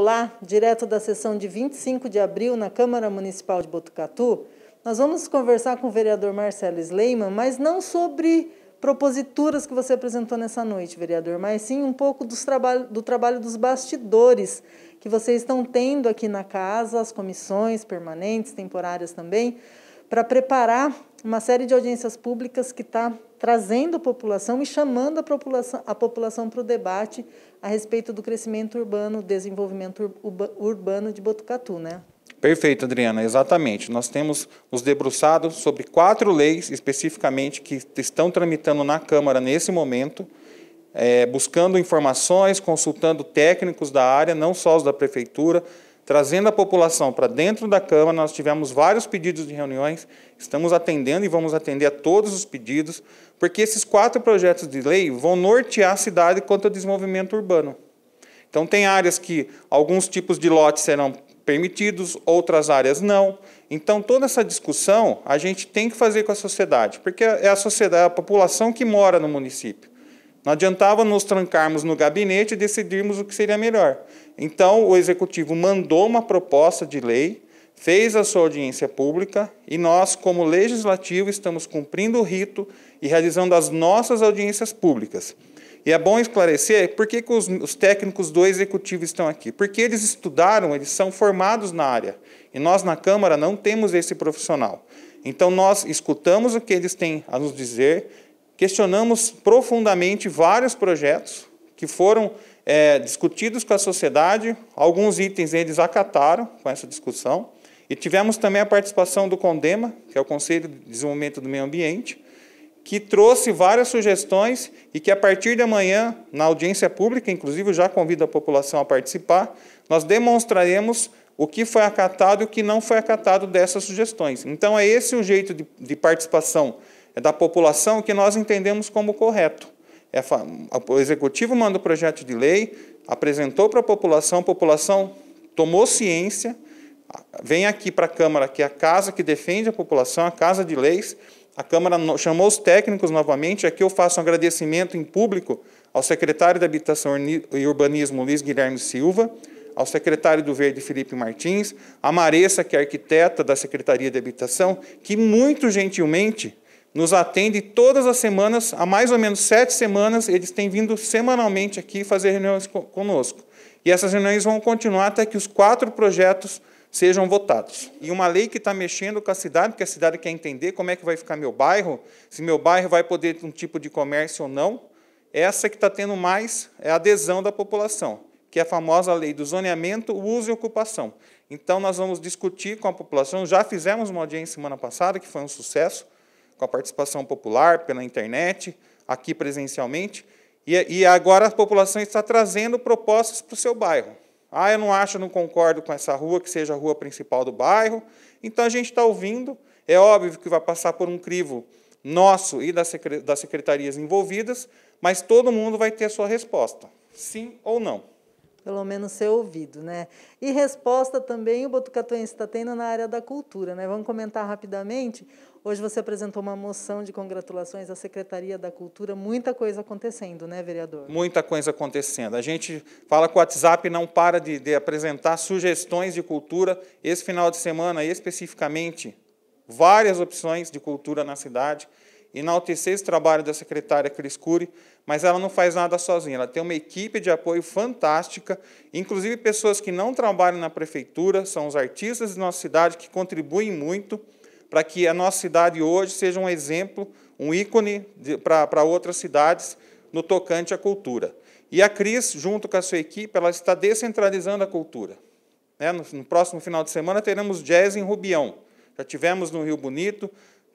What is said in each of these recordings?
Olá, direto da sessão de 25 de abril na Câmara Municipal de Botucatu, nós vamos conversar com o vereador Marcelo Sleiman, mas não sobre proposituras que você apresentou nessa noite, vereador, mas sim um pouco trabalho, do trabalho dos bastidores que vocês estão tendo aqui na casa, as comissões permanentes, temporárias também, para preparar uma série de audiências públicas que está trazendo a população e chamando a população a população para o debate a respeito do crescimento urbano, desenvolvimento urbano de Botucatu, né? Perfeito, Adriana, exatamente. Nós temos nos debruçado sobre quatro leis especificamente que estão tramitando na Câmara nesse momento, é, buscando informações, consultando técnicos da área, não só os da Prefeitura, trazendo a população para dentro da Câmara. Nós tivemos vários pedidos de reuniões, estamos atendendo e vamos atender a todos os pedidos, porque esses quatro projetos de lei vão nortear a cidade quanto ao desenvolvimento urbano. Então, tem áreas que alguns tipos de lotes serão permitidos, outras áreas não. Então, toda essa discussão a gente tem que fazer com a sociedade, porque é a sociedade, é a população que mora no município. Não adiantava nos trancarmos no gabinete e decidirmos o que seria melhor. Então, o executivo mandou uma proposta de lei, fez a sua audiência pública e nós, como legislativo, estamos cumprindo o rito e realizando as nossas audiências públicas. E é bom esclarecer por que, que os, os, técnicos do executivo estão aqui. Porque eles estudaram, eles são formados na área. E nós, na Câmara, não temos esse profissional. Então, nós escutamos o que eles têm a nos dizer, questionamos profundamente vários projetos que foram é, discutidos com a sociedade, alguns itens eles acataram com essa discussão, e tivemos também a participação do CONDEMA, que é o Conselho de Desenvolvimento do Meio Ambiente, que trouxe várias sugestões e que a partir de amanhã, na audiência pública, inclusive já convido a população a participar, nós demonstraremos o que foi acatado e o que não foi acatado dessas sugestões. Então, é esse o jeito de, de participação é da população que nós entendemos como correto. É, o executivo manda o projeto de lei, apresentou para a população, a população tomou ciência, vem aqui para a Câmara, que é a casa que defende a população, a casa de leis. A Câmara chamou os técnicos novamente. Aqui eu faço um agradecimento em público ao secretário de Habitação e Urbanismo, Luiz Guilherme Silva, ao secretário do Verde, Felipe Martins, a Maressa, que é arquiteta da Secretaria de Habitação, que muito gentilmente nos atende todas as semanas, há mais ou menos sete semanas, eles têm vindo semanalmente aqui fazer reuniões conosco. E essas reuniões vão continuar até que os quatro projetos sejam votados. E uma lei que está mexendo com a cidade, porque a cidade quer entender como é que vai ficar meu bairro, se meu bairro vai poder ter um tipo de comércio ou não, essa que está tendo mais é a adesão da população, que é a famosa lei do zoneamento, uso e ocupação. Então, nós vamos discutir com a população, já fizemos uma audiência semana passada, que foi um sucesso, com a participação popular, pela internet, aqui presencialmente, e, e agora a população está trazendo propostas para o seu bairro. Ah, eu não acho, não concordo com essa rua, que seja a rua principal do bairro. Então a gente está ouvindo, é óbvio que vai passar por um crivo nosso e das secretarias envolvidas, mas todo mundo vai ter a sua resposta, sim ou não pelo menos ser ouvido, né? E resposta também o Botucatuense está tendo na área da cultura, né? Vamos comentar rapidamente. Hoje você apresentou uma moção de congratulações à Secretaria da Cultura. Muita coisa acontecendo, né, vereador? Muita coisa acontecendo. A gente fala com o WhatsApp e não para de, de apresentar sugestões de cultura. Esse final de semana, especificamente, várias opções de cultura na cidade enaltecer esse trabalho da secretária Cris Cury, mas ela não faz nada sozinha. Ela tem uma equipe de apoio fantástica, inclusive pessoas que não trabalham na prefeitura, são os artistas da nossa cidade que contribuem muito para que a nossa cidade hoje seja um exemplo, um ícone para outras cidades no tocante à cultura. E a Cris, junto com a sua equipe, ela está descentralizando a cultura. Né, no, próximo final de semana teremos jazz em Rubião. Já tivemos no Rio Bonito,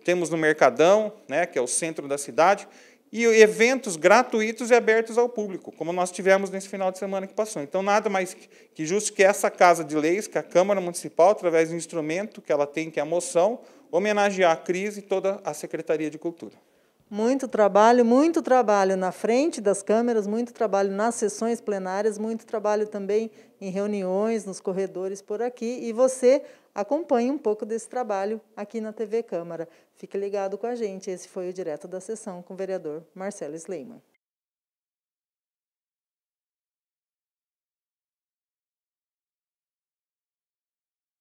temos no Mercadão, né, que é o centro da cidade, e eventos gratuitos e abertos ao público, como nós tivemos nesse final de semana que passou. Então, nada mais que justo que essa Casa de Leis, que a Câmara Municipal, através do instrumento que ela tem, que é a moção, homenagear a crise e toda a Secretaria de Cultura. Muito trabalho, muito trabalho na frente das câmeras, muito trabalho nas sessões plenárias, muito trabalho também em reuniões, nos corredores por aqui. E você acompanha um pouco desse trabalho aqui na TV Câmara. Fique ligado com a gente. Esse foi o Direto da Sessão com o vereador Marcelo Sleiman.